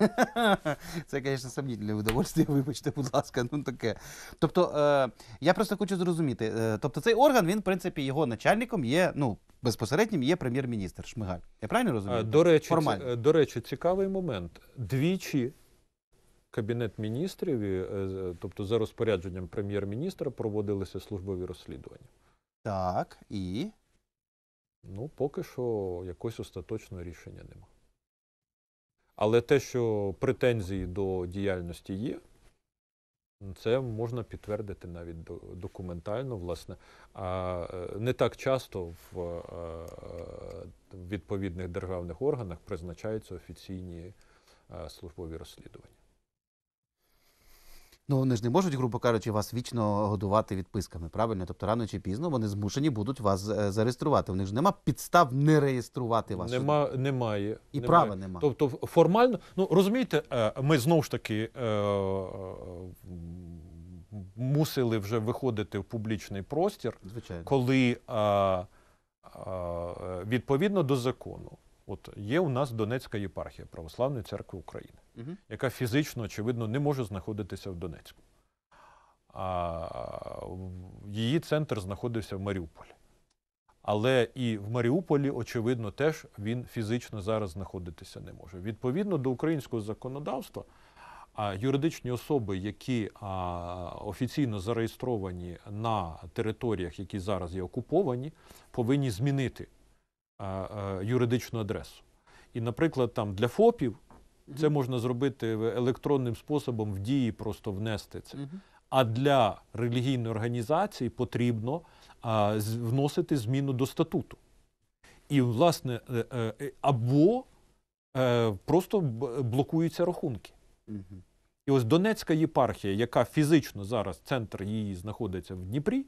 це, звісно, сомнітельне удовольствие, вибачте, будь ласка, ну таке. Тобто, е, я просто хочу зрозуміти. Е, тобто, цей орган, він, в принципі, його начальником є, ну, безпосереднім є прем'єр-міністр Шмигаль. Я правильно е, розумію? До речі, Формально. Е, до речі, цікавий момент. Двічі Кабінет міністрів, е, е, тобто за розпорядженням прем'єр-міністра, проводилися службові розслідування. Так і ну поки що якось остаточного рішення нема. Але те, що претензії до діяльності є, це можна підтвердити навіть документально, власне. А е, не так часто в відповідних державних органах призначаються офіційні службові розслідування. Ну вони ж не можуть, грубо кажучи, вас вічно годувати відписками. Правильно, тобто рано чи пізно вони змушені будуть вас е, зареєструвати. У них ж нема підстав не реєструвати вас. Нема, немає і немає. права немає. Тобто, формально ну розумієте, е, ми знову ж таки. Е, мусили вже виходити в публічний простір, Звичайно. коли відповідно до закону, от є у нас Донецька єпархія Православної церкви України яка фізично, очевидно, не може знаходитися в Донецьку. А Її центр знаходився в Маріуполі. Але і в Маріуполі, очевидно, теж він фізично зараз знаходитися не може. Відповідно до українського законодавства, юридичні особи, які офіційно зареєстровані на територіях, які зараз є окуповані, повинні змінити юридичну адресу. І, наприклад, там для ФОПів це можна зробити електронним способом в дії, просто внести це. А для релігійної організації потрібно а, вносити зміну до статуту. І, власне, е, е, або е, просто блокуються рахунки. І ось Донецька єпархія, яка фізично зараз центр її знаходиться в Дніпрі,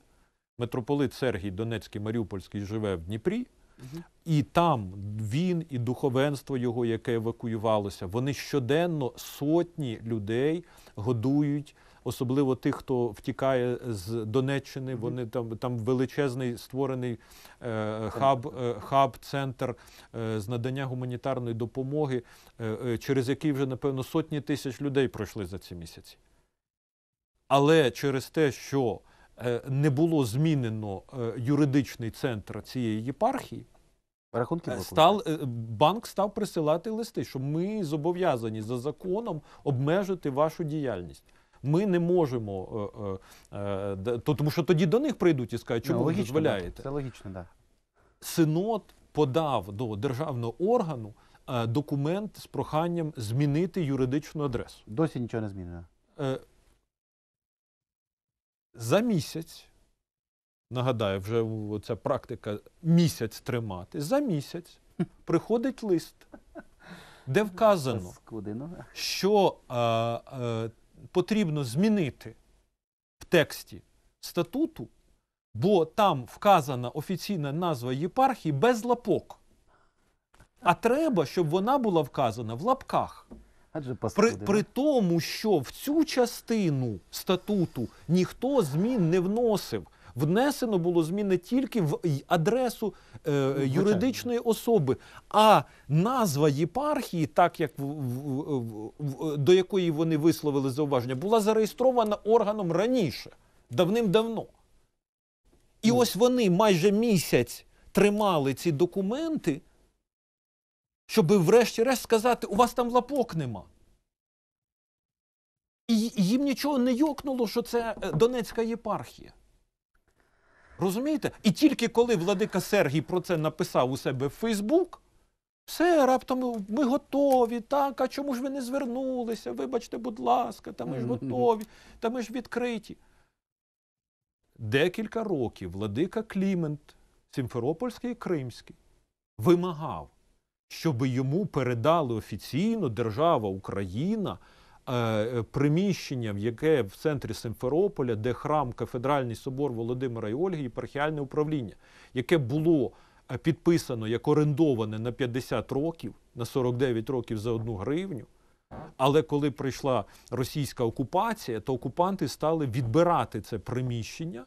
митрополит Сергій Донецький Маріупольський живе в Дніпрі. І там він і духовенство його, яке евакуювалося, вони щоденно сотні людей годують. Особливо тих, хто втікає з Донеччини, вони там там величезний створений е, хаб, е, хаб, центр е, з надання гуманітарної допомоги, е, е, через який вже напевно сотні тисяч людей пройшли за ці місяці. Але через те, що Е, не було змінено е, юридичний центр цієї єпархії, Рахунки е, став банк став присилати листи, що ми зобов'язані за законом обмежити вашу діяльність. Ми не можемо, тому що тоді до них прийдуть і скажуть, чому ви ну, дозволяєте. Це логічно, да. Синод подав до державного органу документ з проханням змінити юридичну адресу. Досі нічого не змінено. За місяць, нагадаю, вже ця практика місяць тримати, за місяць приходить лист, де вказано, що а, а, потрібно змінити в тексті статуту, бо там вказана офіційна назва єпархії без лапок. А треба, щоб вона була вказана в лапках. Адже при, при тому, що в цю частину статуту ніхто змін не вносив. Внесено було зміни тільки в адресу е, юридичної особи, а назва єпархії, так як в, в, в, до якої вони висловили зауваження, була зареєстрована органом раніше, давним-давно. І ну. ось вони майже місяць тримали ці документи щоб врешті-решт сказати, у вас там лапок нема. І їм нічого не йокнуло, що це е, Донецька єпархія. Розумієте? І тільки коли Владика Сергій про це написав у себе в Фейсбук, все раптом ми готові, так, а чому ж ви не звернулися? Вибачте, будь ласка, та ми ж готові, та ми ж відкриті. Декілька років Владика Клімент, Сімферопольський і Кримський, вимагав щоб йому передали офіційно держава Україна е, е, приміщення, в яке в центрі Симферополя, де храм Кафедральний собор Володимира і Ольги, єпархіальне управління, яке було е, підписано як орендоване на 50 років, на 49 років за одну гривню. Але коли прийшла російська окупація, то окупанти стали відбирати це приміщення,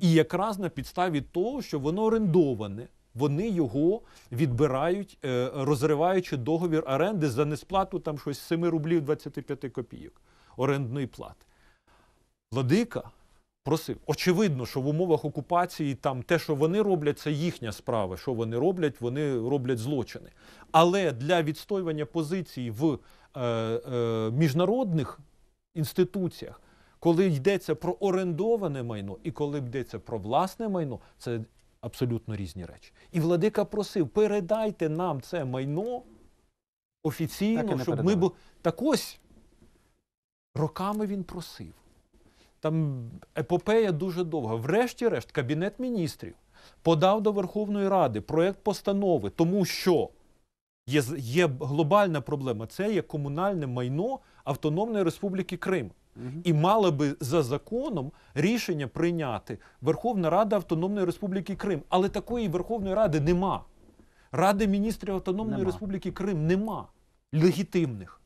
і якраз на підставі того, що воно орендоване вони його відбирають, е, розриваючи договір оренди за несплату там щось 7 рублів 25 копійок орендної плати. Владика просив. Очевидно, що в умовах окупації там те, що вони роблять, це їхня справа. Що вони роблять? Вони роблять злочини. Але для відстоювання позицій в е, е, міжнародних інституціях. Коли йдеться про орендоване майно і коли йдеться про власне майно, це абсолютно різні речі. І владика просив: передайте нам це майно офіційно, щоб передали. ми були. Так ось роками він просив. Там епопея дуже довга. Врешті-решт, Кабінет міністрів подав до Верховної Ради проєкт постанови, тому що є, є глобальна проблема це є комунальне майно Автономної Республіки Крим і мала би за законом рішення прийняти Верховна Рада Автономної Республіки Крим. Але такої Верховної Ради нема. Ради міністрів Автономної нема. Республіки Крим нема легітимних.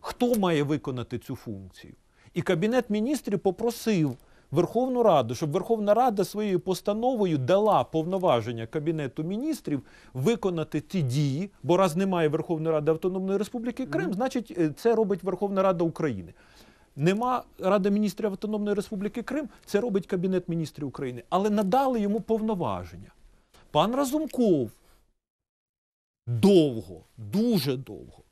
Хто має виконати цю функцію? І Кабінет міністрів попросив Верховну Раду, щоб Верховна Рада своєю постановою дала повноваження Кабінету міністрів виконати ті дії, бо раз немає Верховної Ради Автономної Республіки Крим, значить е, це робить Верховна Рада України. Нема Ради міністрів Автономної Республіки Крим, це робить Кабінет міністрів України, але надали йому повноваження. Пан Разумков довго, дуже довго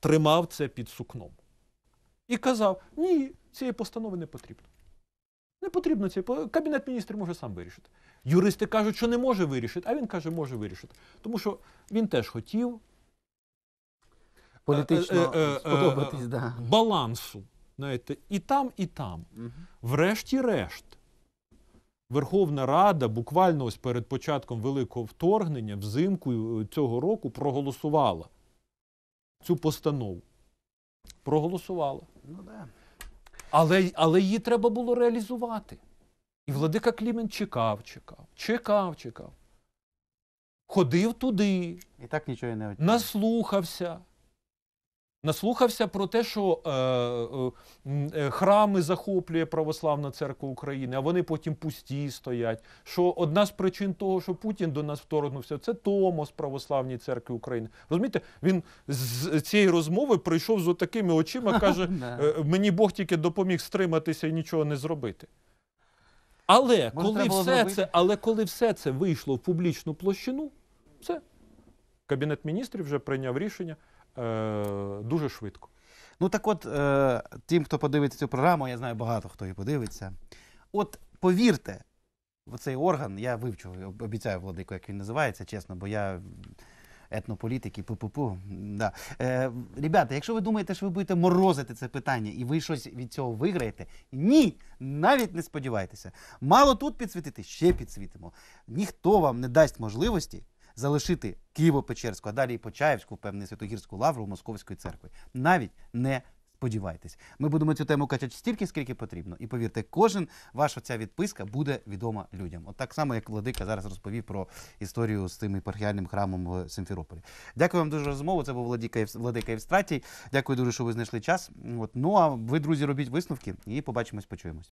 тримав це під сукном і казав: ні, цієї постанови не потрібно. Не потрібно цієї Кабінет міністрів може сам вирішити. Юристи кажуть, що не може вирішити, а він каже, може вирішити. Тому що він теж хотів е, політично е, е, сподобатись да. балансу знаєте, і там, і там. Врешті-решт, Верховна Рада буквально ось перед початком великого вторгнення взимку е, цього року проголосувала цю постанову. Проголосувала. Ну, да. але, але її треба було реалізувати. І Владика Клімен чекав, чекав, чекав, чекав. Ходив туди, і так нічого не наслухався наслухався про те, що е, е, е, храми захоплює Православна церква України, а вони потім пусті стоять. Що одна з причин того, що Путін до нас вторгнувся, це Томос Православній церкви України. Розумієте, він з цієї розмови прийшов з отакими очима, каже: «Е, мені Бог тільки допоміг стриматися і нічого не зробити. Але Може, коли все це, але коли все це вийшло в публічну площину, все. Кабінет міністрів вже прийняв рішення. Е, дуже швидко. Ну так от, е, тим, хто подивиться цю програму, я знаю багато хто її подивиться. От повірте, в цей орган, я вивчу, обіцяю владику, як він називається, чесно, бо я етнополітик і пу-пу-пу. Да. Е, Ребята, якщо ви думаєте, що ви будете морозити це питання і ви щось від цього виграєте, ні, навіть не сподівайтеся. Мало тут підсвітити, ще підсвітимо. Ніхто вам не дасть можливості залишити Києво-Печерську, а далі і Почаївську, певне Святогірську лавру Московської церкви. Навіть не сподівайтесь. Ми будемо цю тему качати стільки, скільки потрібно. І повірте, кожен ваша ця відписка буде відома людям. От так само, як Владика зараз розповів про історію з тим єпархіальним храмом в Симферополі. Дякую вам дуже за розмову. Це був Владика Владика Євстратій. Дякую дуже, що ви знайшли час. От ну а ви, друзі, робіть висновки і побачимось, почуємось.